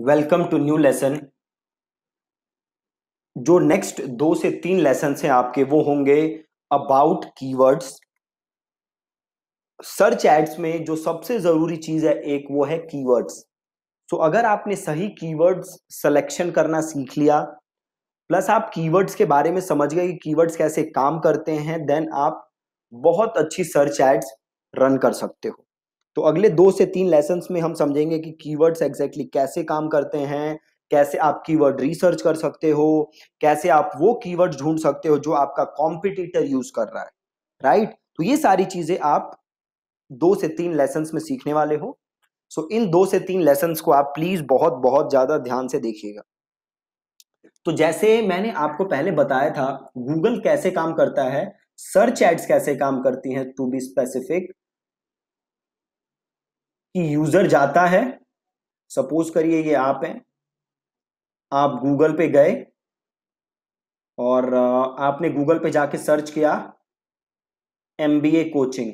welcome to new lesson जो next दो से तीन लेसन हैं आपके वो होंगे अबाउट कीवर्ड्स सर्च एड्स में जो सबसे जरूरी चीज है एक वो है कीवर्ड्स सो अगर आपने सही कीवर्ड्स सिलेक्शन करना सीख लिया प्लस आप कीवर्ड्स के बारे में समझ गए कि कीवर्ड्स कैसे काम करते हैं देन आप बहुत अच्छी सर्च एड्स रन कर सकते हो तो अगले दो से तीन लेसन में हम समझेंगे कि कीवर्ड्स एग्जैक्टली exactly कैसे काम करते हैं कैसे आप कीवर्ड रिसर्च कर सकते हो कैसे आप वो कीवर्ड्स ढूंढ सकते हो जो आपका कॉम्पिटिटर यूज कर रहा है राइट तो ये सारी चीजें आप दो से तीन लेसन में सीखने वाले हो सो so, इन दो से तीन लेसन को आप प्लीज बहुत बहुत ज्यादा ध्यान से देखिएगा तो जैसे मैंने आपको पहले बताया था गूगल कैसे काम करता है सर्च एड्स कैसे काम करती हैं टू बी स्पेसिफिक कि यूजर जाता है सपोज करिए ये आप हैं आप गूगल पे गए और आपने गूगल पे जाके सर्च किया एम कोचिंग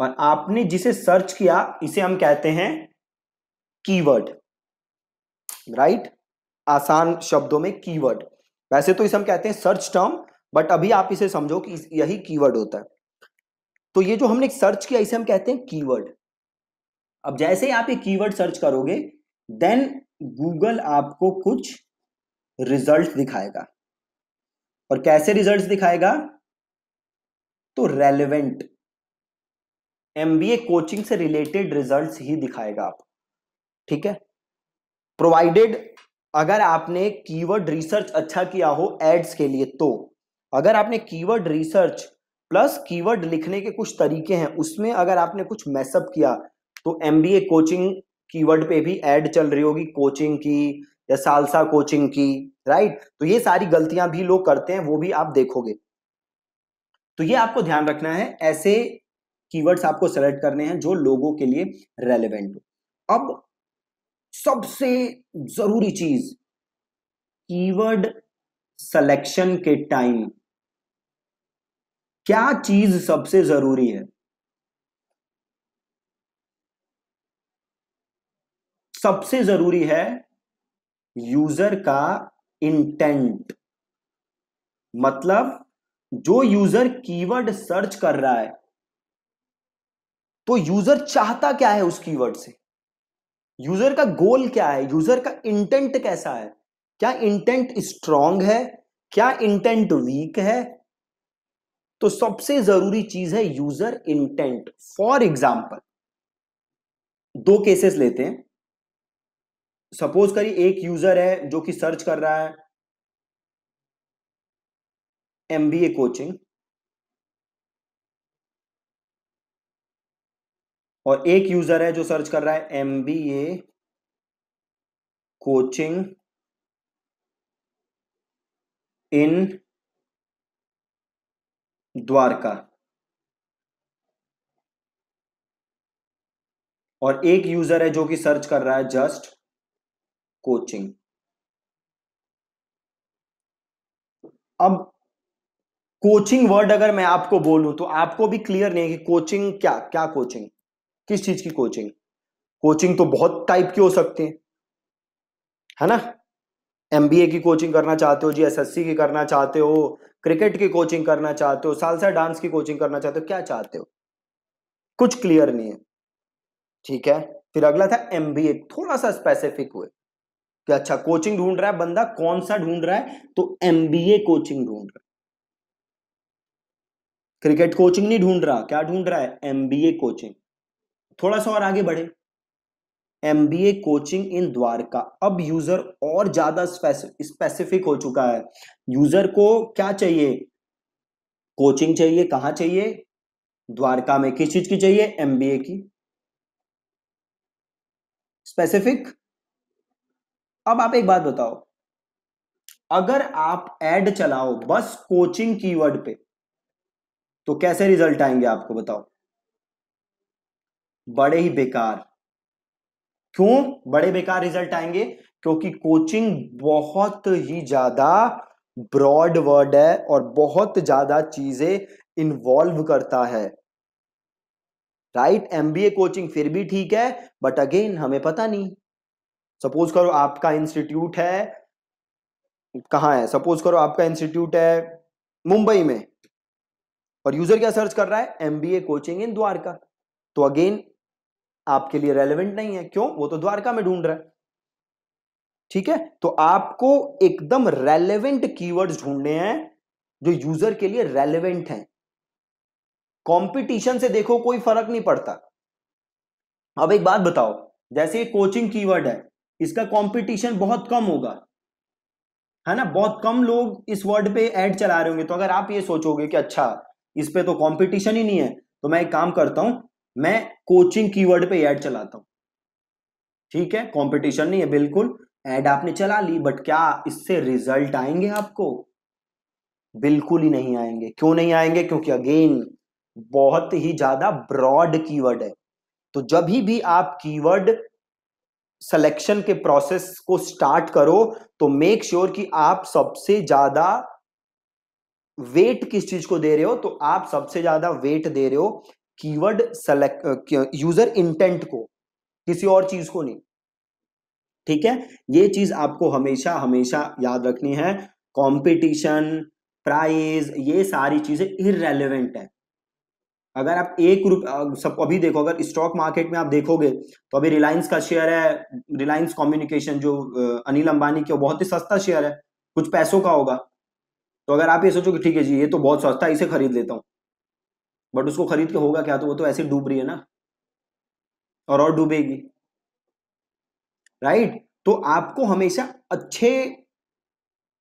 और आपने जिसे सर्च किया इसे हम कहते हैं कीवर्ड राइट आसान शब्दों में कीवर्ड वैसे तो इसे हम कहते हैं सर्च टर्म बट अभी आप इसे समझो कि यही कीवर्ड होता है तो ये जो हमने सर्च किया इसे हम कहते हैं कीवर्ड अब जैसे ही आप ये कीवर्ड सर्च करोगे देन गूगल आपको कुछ रिजल्ट दिखाएगा और कैसे रिजल्ट दिखाएगा तो रेलिवेंट एमबीए कोचिंग से रिलेटेड रिजल्ट ही दिखाएगा आप ठीक है प्रोवाइडेड अगर आपने कीवर्ड रिसर्च अच्छा किया हो एड्स के लिए तो अगर आपने कीवर्ड रिसर्च प्लस कीवर्ड लिखने के कुछ तरीके हैं उसमें अगर आपने कुछ मैसअप किया तो M B A coaching keyword पे भी एड चल रही होगी कोचिंग की या सालसा कोचिंग की राइट तो ये सारी गलतियां भी लोग करते हैं वो भी आप देखोगे तो ये आपको ध्यान रखना है ऐसे कीवर्ड्स आपको सेलेक्ट करने हैं जो लोगों के लिए रेलेवेंट हो अब सबसे जरूरी चीज कीवर्ड सिलेक्शन के टाइम क्या चीज सबसे जरूरी है सबसे जरूरी है यूजर का इंटेंट मतलब जो यूजर कीवर्ड सर्च कर रहा है तो यूजर चाहता क्या है उस कीवर्ड से यूजर का गोल क्या है यूजर का इंटेंट कैसा है क्या इंटेंट स्ट्रांग है क्या इंटेंट वीक है तो सबसे जरूरी चीज है यूजर इंटेंट फॉर एग्जाम्पल दो केसेस लेते हैं सपोज करिए एक यूजर है जो कि सर्च कर रहा है एमबीए कोचिंग और एक यूजर है जो सर्च कर रहा है एमबीए कोचिंग इन द्वारका और एक यूजर है जो कि सर्च कर रहा है जस्ट कोचिंग अब कोचिंग वर्ड अगर मैं आपको बोलूं तो आपको भी क्लियर नहीं है कि कोचिंग क्या क्या कोचिंग किस चीज की कोचिंग कोचिंग तो बहुत टाइप की हो सकती है है ना एमबीए की कोचिंग करना चाहते हो जी एसएससी की करना चाहते हो क्रिकेट की कोचिंग करना चाहते हो सालसा डांस की कोचिंग करना चाहते हो क्या चाहते हो कुछ क्लियर नहीं है ठीक है फिर अगला था एमबीए थोड़ा सा स्पेसिफिक हुए कि अच्छा कोचिंग ढूंढ रहा है बंदा कौन सा ढूंढ रहा है तो ए कोचिंग ढूंढ रहा है क्रिकेट कोचिंग नहीं ढूंढ रहा क्या ढूंढ रहा है एमबीए कोचिंग थोड़ा सा और आगे बढ़े M B A coaching in Dwarka अब यूजर और ज्यादा स्पेसिफिक हो चुका है यूजर को क्या चाहिए कोचिंग चाहिए कहाँ चाहिए द्वारका में किस चीज की चाहिए एम बी ए की स्पेसिफिक अब आप एक बात बताओ अगर आप एड चलाओ बस कोचिंग कीवर्ड पे तो कैसे रिजल्ट आएंगे आपको बताओ बड़े ही बेकार क्यों बड़े बेकार रिजल्ट आएंगे क्योंकि कोचिंग बहुत ही ज्यादा ब्रॉड वर्ड है और बहुत ज्यादा चीजें इन्वॉल्व करता है राइट एमबीए कोचिंग फिर भी ठीक है बट अगेन हमें पता नहीं सपोज करो आपका इंस्टीट्यूट है कहाँ है सपोज करो आपका इंस्टीट्यूट है मुंबई में और यूजर क्या सर्च कर रहा है एमबीए कोचिंग इन द्वारका तो अगेन आपके लिए रेलिवेंट नहीं है क्यों वो तो द्वारका में ढूंढ रहा है ठीक है तो आपको एकदम रेलेवेंट कीवर्ड्स ढूंढने हैं जो यूजर के लिए रेलेवेंट हैं कंपटीशन से देखो कोई फर्क नहीं पड़ता अब एक बात बताओ जैसे कोचिंग कीवर्ड है इसका कंपटीशन बहुत कम होगा है ना बहुत कम लोग इस वर्ड पे ऐड चला रहे होंगे तो अगर आप ये सोचोगे कि अच्छा इस पे तो कंपटीशन ही नहीं है तो मैं एक काम करता हूं मैं कोचिंग कीवर्ड पे ऐड चलाता हूं ठीक है कंपटीशन नहीं है बिल्कुल ऐड आपने चला ली बट क्या इससे रिजल्ट आएंगे आपको बिल्कुल ही नहीं आएंगे क्यों नहीं आएंगे क्योंकि अगेन बहुत ही ज्यादा ब्रॉड कीवर्ड है तो जब ही भी आप कीवर्ड सिलेक्शन के प्रोसेस को स्टार्ट करो तो मेक श्योर sure कि आप सबसे ज्यादा वेट किस चीज को दे रहे हो तो आप सबसे ज्यादा वेट दे रहे हो कीवर्ड सेलेक्ट यूजर इंटेंट को किसी और चीज को नहीं ठीक है ये चीज आपको हमेशा हमेशा याद रखनी है कंपटीशन प्राइस ये सारी चीजें इरेलीवेंट है अगर आप एक रुप सब अभी देखो अगर स्टॉक मार्केट में आप देखोगे तो अभी रिलायंस का शेयर है रिलायंस कम्युनिकेशन जो अनिल अंबानी के बहुत ही सस्ता शेयर है कुछ पैसों का होगा तो अगर आप ये सोचो कि ठीक है जी ये तो बहुत सस्ता है इसे खरीद लेता हूँ बट उसको खरीद के होगा क्या तो वो तो ऐसे डूब रही है ना और और डूबेगी राइट तो आपको हमेशा अच्छे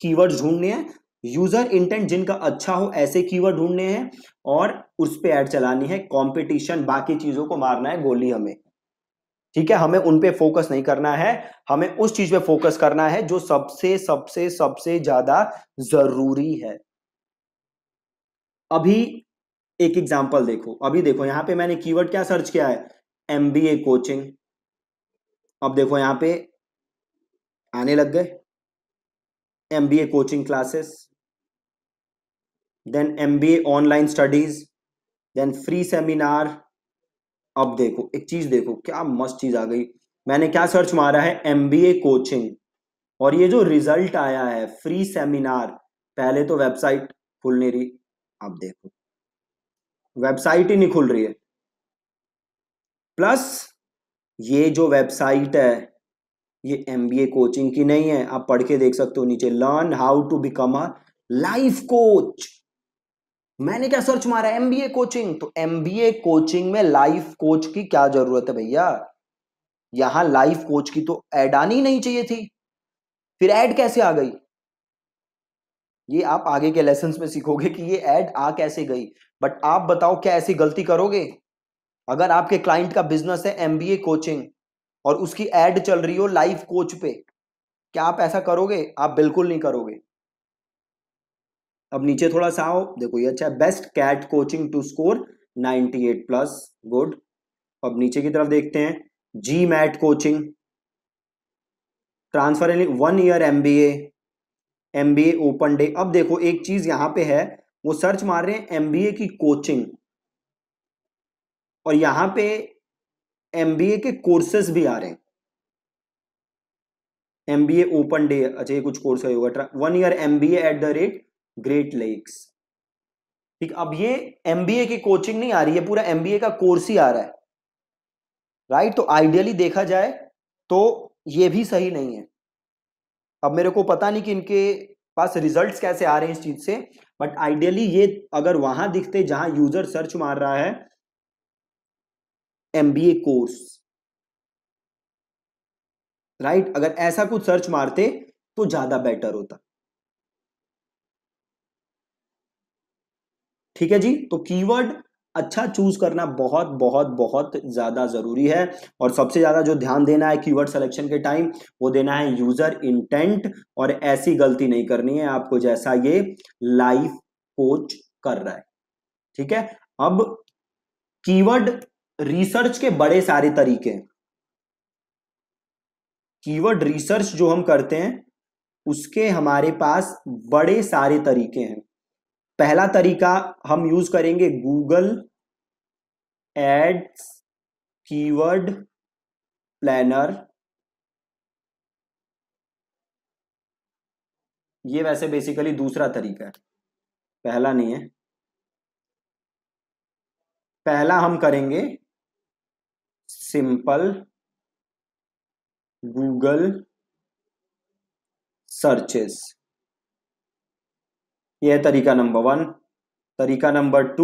कीवर्ड्स ढूंढने हैं यूजर इंटेंट जिनका अच्छा हो ऐसे कीवर्ड ढूंढने हैं और उस पर एड चलानी है कंपटीशन बाकी चीजों को मारना है गोली हमें ठीक है हमें उन पे फोकस नहीं करना है हमें उस चीज पे फोकस करना है जो सबसे सबसे सबसे ज्यादा जरूरी है अभी एक एग्जाम्पल देखो अभी देखो यहाँ पे मैंने कीवर्ड क्या सर्च किया है एम बी ए कोचिंग अब देखो यहाँ पे आने लग गए M B A coaching classes then M B A online studies then free seminar अब देखो एक चीज देखो क्या मस्त चीज आ गई मैंने क्या सर्च मारा है एम बी ए कोचिंग और ये जो रिजल्ट आया है फ्री सेमिनार पहले तो वेबसाइट खुल नहीं रही अब देखो वेबसाइट ही नहीं खुल रही है प्लस ये जो वेबसाइट है ये एम बी ए कोचिंग की नहीं है आप पढ़ के देख सकते हो नीचे learn how to become a life coach मैंने क्या सर्च मारा एम बी ए कोचिंग तो एम बी ए कोचिंग में लाइफ कोच की क्या जरूरत है भैया यहां लाइफ कोच की तो ऐड आनी नहीं चाहिए थी फिर ऐड कैसे आ गई ये आप आगे के लेसन में सीखोगे कि ये एड आ कैसे गई बट आप बताओ क्या ऐसी गलती करोगे अगर आपके क्लाइंट का बिजनेस है एम कोचिंग और उसकी एड चल रही हो लाइफ कोच पे क्या आप ऐसा करोगे आप बिल्कुल नहीं करोगे अब नीचे थोड़ा सा आओ देखो ये अच्छा है best CAT coaching to score 98 plus good अब नीचे की तरफ देखते हैं GMAT coaching transfer one year MBA M B open day अब देखो एक चीज यहां पे है वो सर्च मार रहे हैं एम की कोचिंग और यहां पे एम के कोर्सेस भी आ रहे हैं एम ओपन डे अच्छा ये कुछ कोर्स होगा one year M at the rate Great Lakes ठीक अब ये एम की कोचिंग नहीं आ रही है पूरा एम का कोर्स ही आ रहा है राइट तो आइडियली देखा जाए तो ये भी सही नहीं है अब मेरे को पता नहीं कि इनके पास रिजल्ट्स कैसे आ रहे हैं इस चीज़ से बट आइडियली ये अगर वहां दिखते जहां यूजर सर्च मार रहा है एम कोर्स राइट अगर ऐसा कुछ सर्च मारते तो ज्यादा बेटर होता ठीक है जी तो कीवर्ड अच्छा चूज करना बहुत बहुत बहुत ज़्यादा ज़रूरी है और सबसे ज़्यादा जो ध्यान देना है कीवर्ड सिलेक्शन के टाइम वो देना है यूज़र इंटेंट और ऐसी गलती नहीं करनी है आपको जैसा ये लाइफ कोच कर रहा है ठीक है अब कीवर्ड रिसर्च के बड़े सारे तरीके कीवर्ड रिसर्च जो हम करते हैं उसके हमारे पास बड़े सारे तरीके हैं पहला तरीका हम यूज करेंगे गूगल एड्स कीवर्ड प्लानर ये वैसे बेसिकली दूसरा तरीका है पहला नहीं है पहला हम करेंगे सिंपल गूगल सर्चेस ये है तरीका नंबर वन तरीका नंबर टू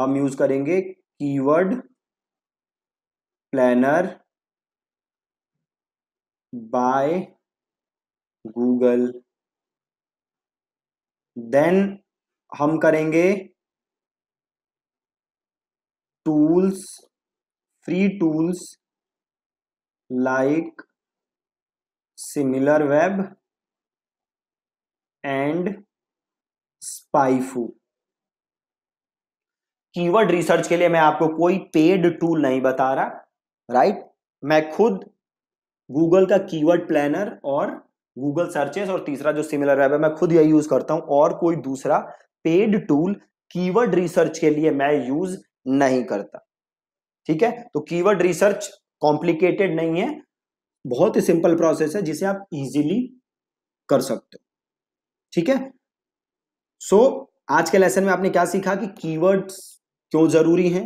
हम यूज करेंगे keyword planner by Google then हम करेंगे tools free tools like SimilarWeb and SpyFu keyword research के लिए मैं आपको कोई पेड टूल नहीं बता रहा राइट मैं खुद गूगल का कीवर्ड प्लानर और गूगल सर्चेस और तीसरा जो सिमिलर है मैं खुद यही यूज करता हूं और कोई दूसरा पेड टूल कीवर्ड रिसर्च के लिए मैं यूज नहीं करता ठीक है तो कीवर्ड रिसर्च कॉम्प्लिकेटेड नहीं है बहुत ही सिंपल प्रोसेस है जिसे आप इजीली कर सकते हो ठीक है सो so, आज के लेसन में आपने क्या सीखा कि कीवर्ड्स क्यों जरूरी हैं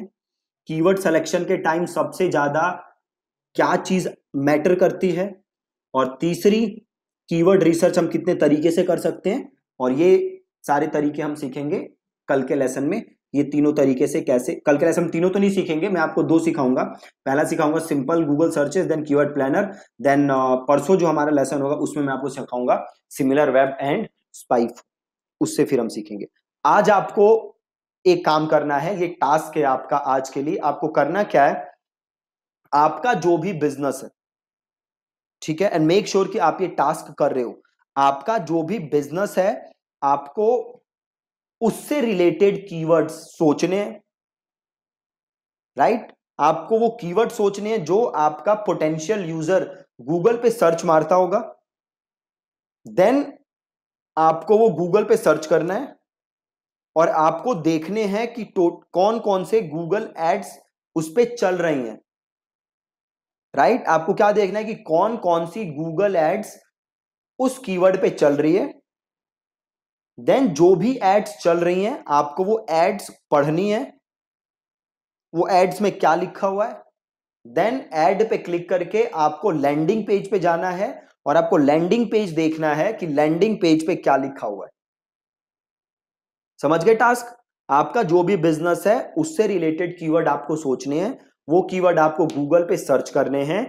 कीवर्ड सिलेक्शन के टाइम सबसे ज्यादा क्या चीज मैटर करती है और तीसरी कीवर्ड रिसर्च हम कितने तरीके से कर सकते हैं और ये सारे तरीके हम सीखेंगे कल के लेसन में ये तीनों तरीके से कैसे कल के लेसन तीनों तो नहीं सीखेंगे मैं आपको दो सिखाऊंगा पहला सिखाऊंगा simple Google searches then keyword planner then परसों जो हमारा लेसन होगा उसमें मैं आपको सिखाऊंगा सिमिलर वेब एंड स्पाइफ उससे फिर हम सीखेंगे आज आपको एक काम करना है ये टास्क है आपका आज के लिए आपको करना क्या है आपका जो भी बिजनेस है ठीक है एंड मेक श्योर कि आप ये टास्क कर रहे हो आपका जो भी बिजनेस है आपको उससे रिलेटेड कीवर्ड्स सोचने राइट राइट आपको वो कीवर्ड सोचने हैं जो आपका पोटेंशियल यूजर गूगल पे सर्च मारता होगा देन आपको वो गूगल पे सर्च करना है और आपको देखने हैं कि कौन कौन से गूगल एड्स उस पर चल रही हैं राइट आपको क्या देखना है कि कौन कौन सी गूगल एड्स उस कीवर्ड पे चल रही है देन जो भी एड्स चल रही हैं आपको वो एड्स पढ़नी है वो एड्स में क्या लिखा हुआ है देन एड पे क्लिक करके आपको लैंडिंग पेज पे जाना है और आपको लैंडिंग पेज देखना है कि लैंडिंग पेज पे क्या लिखा हुआ है समझ गए टास्क आपका जो भी बिजनेस है उससे रिलेटेड कीवर्ड आपको सोचने हैं वो कीवर्ड आपको गूगल पे सर्च करने हैं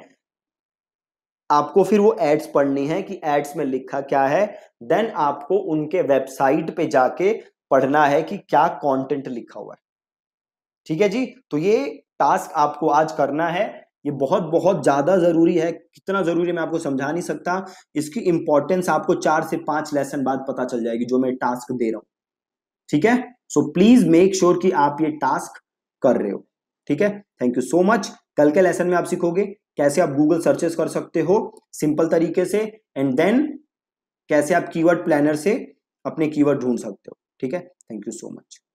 आपको फिर वो एड्स पढ़नी है कि एड्स में लिखा क्या है देन आपको उनके वेबसाइट पे जाके पढ़ना है कि क्या कंटेंट लिखा हुआ है ठीक है जी तो ये टास्क आपको आज करना है ये बहुत बहुत ज़्यादा ज़रूरी है कितना ज़रूरी है मैं आपको समझा नहीं सकता इसकी इंपॉर्टेंस आपको चार से पांच लेसन बाद पता चल जाएगी जो मैं टास्क दे रहा हूं ठीक है सो प्लीज मेक श्योर कि आप ये टास्क कर रहे हो ठीक है थैंक यू सो मच कल के लेसन में आप सीखोगे कैसे आप गूगल सर्चेस कर सकते हो सिंपल तरीके से एंड देन कैसे आप कीवर्ड प्लानर से अपने कीवर्ड ढूंढ सकते हो ठीक है थैंक यू सो मच